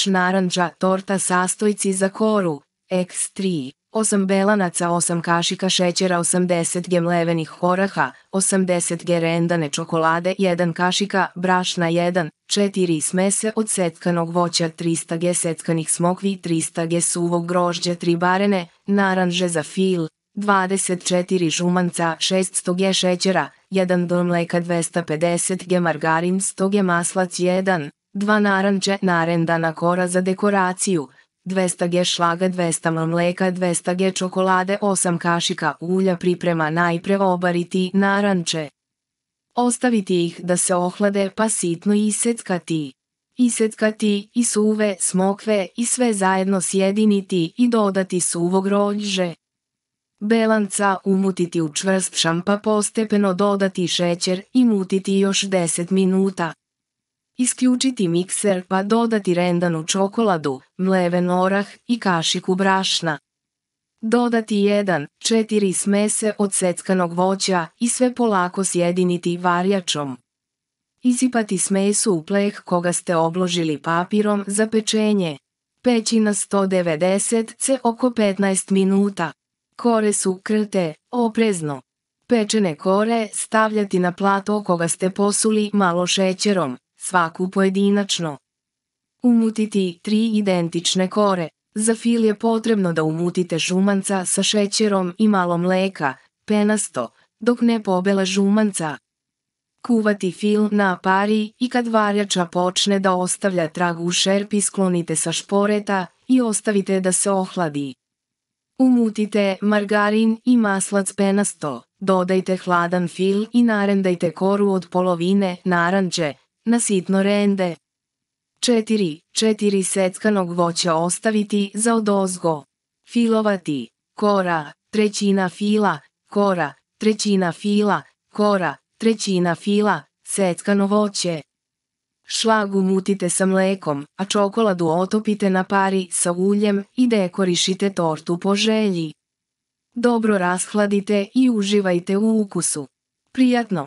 Sendvič naranđa, torta sastojci za koru, x3, 8 belanaca, 8 kašika šećera, 80 g mlevenih horaha, 80 g rendane čokolade, 1 kašika, brašna 1, 4 smese od setkanog voća, 300 g setkanih smokvi, 300 g suvog grožđa, 3 barene, naranže za fil, 24 žumanca, 600 g šećera, 1 do mleka, 250 g margarin, 100 g maslac 1, 2 naranče narendana kora za dekoraciju, 200 g šlaga, 200 ml mleka, 200 g čokolade, 8 kašika ulja priprema najpre obariti naranče. Ostaviti ih da se ohlade pa sitno iseckati. Iseckati i suve, smokve i sve zajedno sjediniti i dodati suvo grožđe. Belanca umutiti u čvrst šampa postepeno dodati šećer i mutiti još 10 minuta. Isključiti mikser pa dodati rendanu čokoladu, mleven orah i kašiku brašna. Dodati 1, 4 smese od seckanog voća i sve polako sjediniti varjačom. Izipati smesu u pleh koga ste obložili papirom za pečenje. Peći na 190 c oko 15 minuta. Kore su krte, oprezno. Pečene kore stavljati na plato koga ste posuli malo šećerom svaku pojedinačno. Umutiti tri identične kore. Za fil je potrebno da umutite žumanca sa šećerom i malo mleka, penasto, dok ne pobela žumanca. Kuvati fil na pari i kad varjača počne da ostavlja trag u šerpi sklonite sa šporeta i ostavite da se ohladi. Umutite margarin i maslac penasto, dodajte hladan fil i narendajte koru od polovine naranđe, na sitno rende. 4. 4 seckanog voća ostaviti za odozgo. Filovati, kora, trećina fila, kora, trećina fila, kora, trećina fila, seckano voće. Šlagu mutite sa mlekom, a čokoladu otopite na pari sa uljem i dekorišite tortu po želji. Dobro rashladite i uživajte u ukusu. Prijatno!